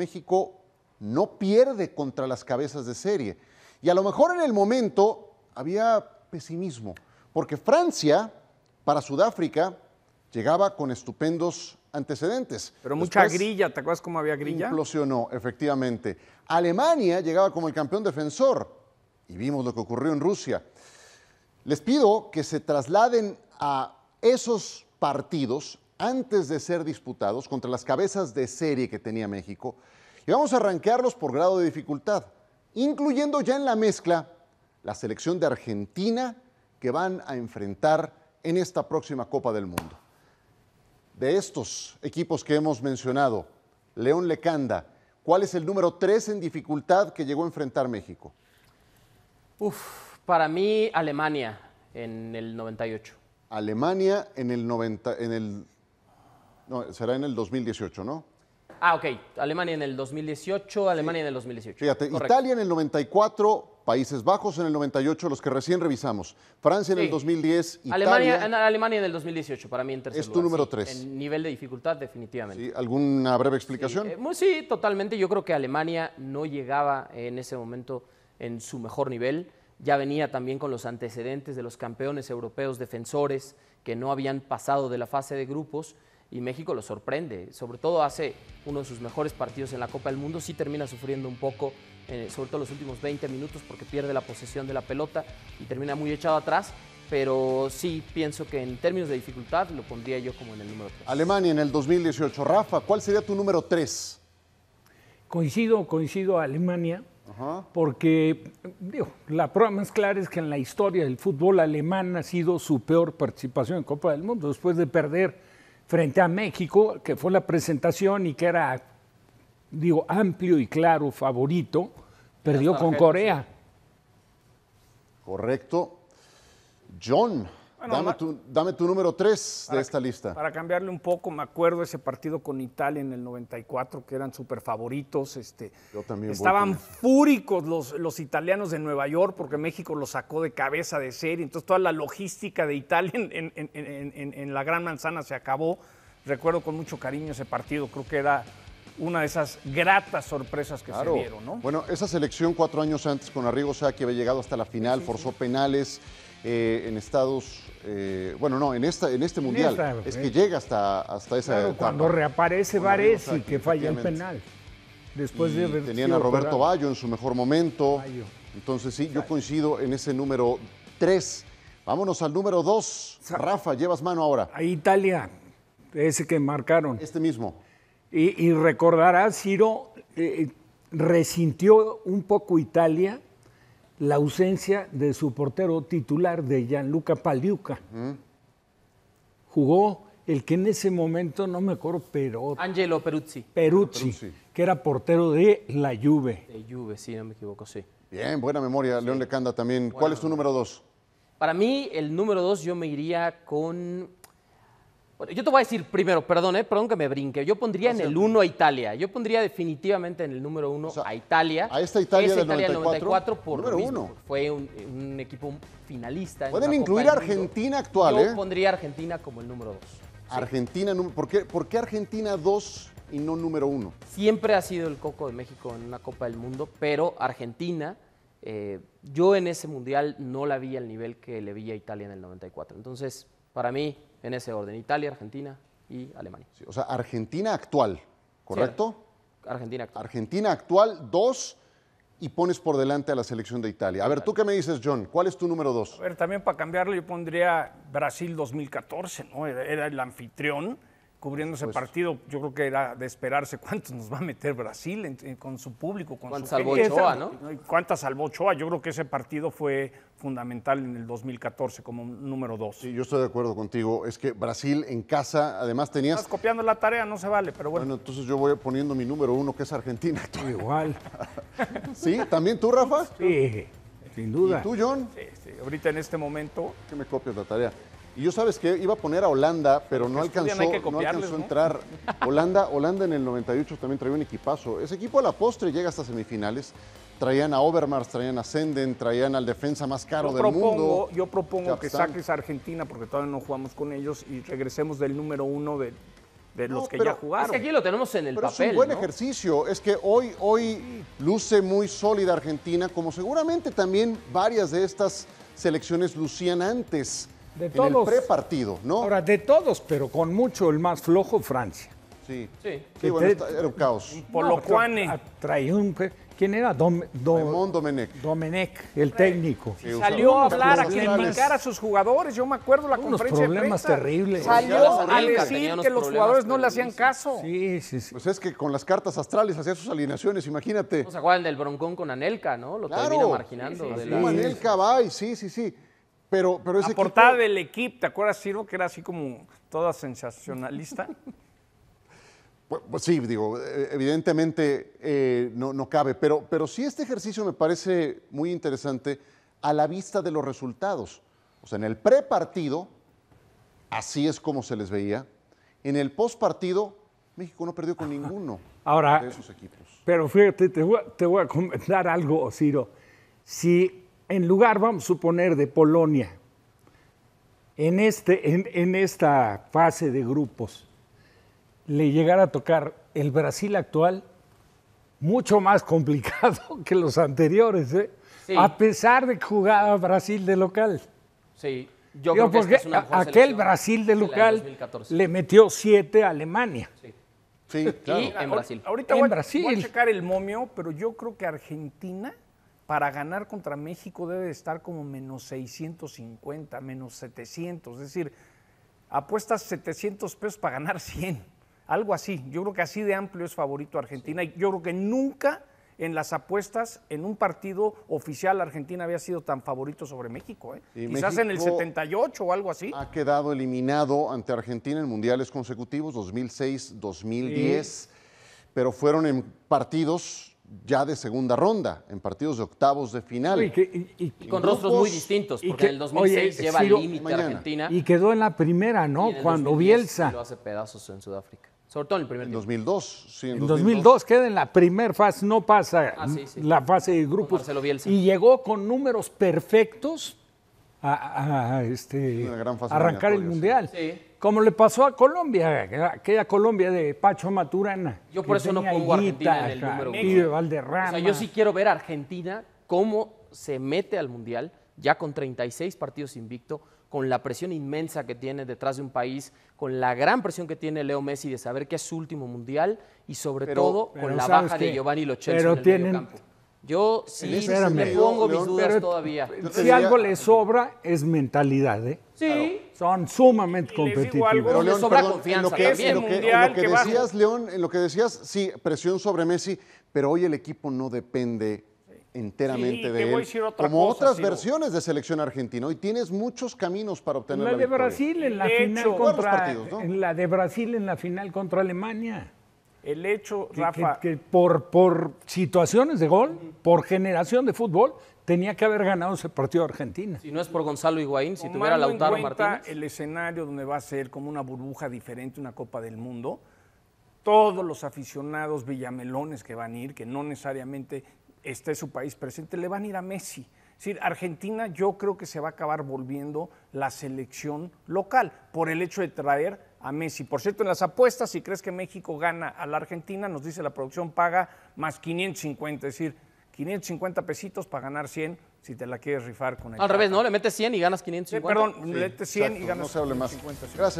México no pierde contra las cabezas de serie. Y a lo mejor en el momento había pesimismo, porque Francia, para Sudáfrica, llegaba con estupendos antecedentes. Pero mucha grilla, ¿te acuerdas cómo había grilla? Implosionó, efectivamente. Alemania llegaba como el campeón defensor y vimos lo que ocurrió en Rusia. Les pido que se trasladen a esos partidos antes de ser disputados contra las cabezas de serie que tenía México y vamos a arrancarlos por grado de dificultad, incluyendo ya en la mezcla la selección de Argentina que van a enfrentar en esta próxima Copa del Mundo. De estos equipos que hemos mencionado, León Lecanda, ¿cuál es el número 3 en dificultad que llegó a enfrentar México? Uf, para mí Alemania en el 98. Alemania en el 90 en el no, será en el 2018, ¿no? Ah, ok. Alemania en el 2018, Alemania en el 2018. Fíjate, Italia en el 94, Países Bajos en el 98, los que recién revisamos. Francia en el 2010, Italia. Alemania en, Alemania en el 2018, para mí en tercer Es tu número 3. En nivel de dificultad, definitivamente. Sí. ¿Alguna breve explicación? Eh, sí, totalmente. Yo creo que Alemania no llegaba en ese momento en su mejor nivel. Ya venía también con los antecedentes de los campeones europeos defensores que no habían pasado de la fase de grupos y México lo sorprende. Sobre todo hace uno de sus mejores partidos en la Copa del Mundo. Sí termina sufriendo un poco, eh, sobre todo los últimos 20 minutos, porque pierde la posesión de la pelota y termina muy echado atrás. Pero sí pienso que en términos de dificultad lo pondría yo como en el número 3. Alemania en el 2018. Rafa, ¿cuál sería tu número 3? Coincido, coincido a Alemania. Porque la prueba más clara es que en la historia del fútbol alemán ha sido su peor participación en Copa del Mundo, después de perder frente a México, que fue la presentación y que era, digo, amplio y claro favorito, perdió con Corea. Correcto. John, dame, tu, número 3 de esta lista. Para cambiarle un poco, me acuerdo ese partido con Italia en el 94, que eran súper favoritos. Este, Yo también. Estaban fúricos los, los, italianos de Nueva York porque México los sacó de cabeza de serie. Entonces, toda la logística de Italia en, la Gran Manzana se acabó. Recuerdo con mucho cariño ese partido. Creo que era una de esas gratas sorpresas que se dieron, ¿no? Bueno, esa selección cuatro años antes con Arrigo que había llegado hasta la final, forzó penales. Eh, en Estados, eh, bueno, no, en, esta, en este mundial. es que eh. llega hasta, hasta esa. cuando reaparece Vares y que falla el penal. Después Tenían a Roberto Bayo en su mejor momento. Entonces, sí, yo coincido en ese número 3. Vámonos al número 2. Rafa, llevas mano ahora. A Italia, ese que marcaron. Este mismo. Y, recordarás, Ciro, resintió un poco Italia la ausencia de su portero titular, de Gianluca Paliuca. Jugó el que en ese momento, no me acuerdo, pero... Angelo Peruzzi. Peruzzi, que era portero de la Juve. De Juve, sí, no me equivoco, sí. Bien, buena memoria, León Lecanda también. ¿Cuál es tu número dos? Para mí, el número dos yo me iría con yo te voy a decir primero, perdón, eh, perdón que me brinque. Yo pondría en el 1 a Italia. Yo pondría definitivamente en el número 1 a Italia. A esta Italia, del, 94, por número Fue un, equipo finalista. Pueden incluir a Argentina actual, Yo ¿eh? pondría Argentina como el número 2. Argentina, ¿por qué, Argentina 2 y no número 1? Siempre ha sido el coco de México en una Copa del Mundo, pero Argentina... Eh, yo en ese mundial no la vi al nivel que le vi a Italia en el 94. Entonces, para mí, en ese orden, Italia, Argentina y Alemania. o sea, Argentina actual, ¿correcto? Argentina actual. Argentina actual, dos, y pones por delante a la selección de Italia. A ver, ¿tú qué me dices, John? ¿Cuál es tu número dos? A ver, también para cambiarlo yo pondría Brasil 2014, ¿no? era el anfitrión cubriendo ese pues partido, yo creo que era de esperarse cuántos nos va a meter Brasil con su público, con ¿Cuántas su salvó Ochoa, ¿no? ¿Cuántas salvó Ochoa? Yo creo que ese partido fue fundamental en el 2014 como número dos. Sí, yo estoy de acuerdo contigo. Es que Brasil en casa, además tenías... Estás copiando la tarea, no se vale, pero bueno. Bueno, entonces yo voy poniendo mi número uno, que es Argentina. igual. ¿Sí? ¿También tú, Rafa? Sí, sin duda. ¿Y tú, John? Sí, sí. Ahorita en este momento... Que me copias la tarea. Y yo sabes que iba a poner a Holanda, pero no alcanzó, no alcanzó a entrar. Holanda, en el 98 también traía un equipazo. Ese equipo a la postre llega hasta semifinales. Traían a Overmars, traían a Senden, traían al defensa más caro del mundo. Yo propongo que saques a Argentina porque todavía no jugamos con ellos y regresemos del número uno de, los que ya jugaron. Es aquí lo tenemos en el papel. Es un buen ejercicio. Es que hoy, hoy luce muy sólida Argentina, como seguramente también varias de estas selecciones lucían antes de en todos. el prepartido, ¿no? Ahora, de todos, pero con mucho el más flojo, Francia. Sí, sí. bueno, era un caos. Por lo cual ¿Quién era? Dom, Dom. Domenech. Domenech, el técnico. salió a hablar, a criticar a sus jugadores. Yo me acuerdo la conferencia problemas de prensa. terribles. Salió a decir que los jugadores no le hacían caso. Sí, sí, sí. Pues es que con las cartas astrales hacía sus alineaciones, imagínate. O sea, acuerdan del broncón con Anelka, ¿no? Lo claro. marginando. Sí, sí, Anelka va y sí, sí, sí. Pero, pero La portada equipo... del equipo, ¿te acuerdas, Ciro, que era así como toda sensacionalista? Pues, pues sí, digo, eh, evidentemente eh, no, cabe, pero, pero sí este ejercicio me parece muy interesante a la vista de los resultados. O sea, en el prepartido, así es como se les veía. En el postpartido, México no perdió con ninguno Ahora, de sus equipos. Pero fíjate, te voy, a, te voy a comentar algo, Ciro. Si en lugar, vamos a suponer, de Polonia, en, este, en, esta fase de grupos, le llegara a tocar el Brasil actual, mucho más complicado que los anteriores, ¿eh? a pesar de que jugaba Brasil de local. Sí, yo creo que es una aquel Brasil de local le metió siete a Alemania. Sí. en Brasil. Ahorita en voy a checar el momio, pero yo creo que Argentina para ganar contra México debe estar como menos 650, menos 700, es decir, apuestas 700 pesos para ganar 100, algo así. Yo creo que así de amplio es favorito Argentina. Yo creo que nunca en las apuestas en un partido oficial Argentina había sido tan favorito sobre México. ¿eh? Quizás en el 78 o algo así. Ha quedado eliminado ante Argentina en mundiales consecutivos 2006, 2010, pero fueron en partidos ya de segunda ronda, en partidos de octavos de final. Y, con rostros muy distintos, porque en el 2006 lleva el límite Argentina. Y quedó en la primera, ¿no? Cuando Bielsa. Lo hace pedazos en Sudáfrica. Sobre todo en el primer En 2002, sí. En, en 2002. 2002 queda en la primera fase, no pasa ah, la fase de grupos. Y llegó con números perfectos a, este, arrancar el Mundial. Sí. Como le pasó a Colombia, aquella Colombia de Pacho Maturana. Yo por eso no pongo a Argentina en el número uno. yo sí quiero ver a Argentina cómo se mete al Mundial, ya con 36 partidos invicto, con la presión inmensa que tiene detrás de un país, con la gran presión que tiene Leo Messi de saber que es su último Mundial y sobre todo con la baja de Giovanni Lo en el yo sí me pongo mis dudas todavía. Si algo le sobra es mentalidad, ¿eh? Sí. Son sumamente competitivos. sobra confianza lo que, decías, León, en lo que decías, sí, presión sobre Messi, pero hoy el equipo no depende enteramente de él. como otras versiones de selección argentina. Hoy tienes muchos caminos para obtener la, la de Brasil en la de final contra, la de Brasil en la final contra Alemania. El hecho, que, Rafa. Que, por, por situaciones de gol, por generación de fútbol, tenía que haber ganado ese partido Argentina. Si no es por Gonzalo Higuaín, si tuviera Lautaro en Martínez. El escenario donde va a ser como una burbuja diferente, una Copa del Mundo, todos los aficionados villamelones que van a ir, que no necesariamente esté su país presente, le van a ir a Messi. Es decir, Argentina yo creo que se va a acabar volviendo la selección local por el hecho de traer a Messi. Por cierto, en las apuestas, si crees que México gana a la Argentina, nos dice la producción paga más 550, es decir, 550 pesitos para ganar 100 si te la quieres rifar con el. Al revés, ¿no? Le metes 100 y ganas 550. Eh, perdón, le metes 100 y ganas no se hable 550. Más. Gracias.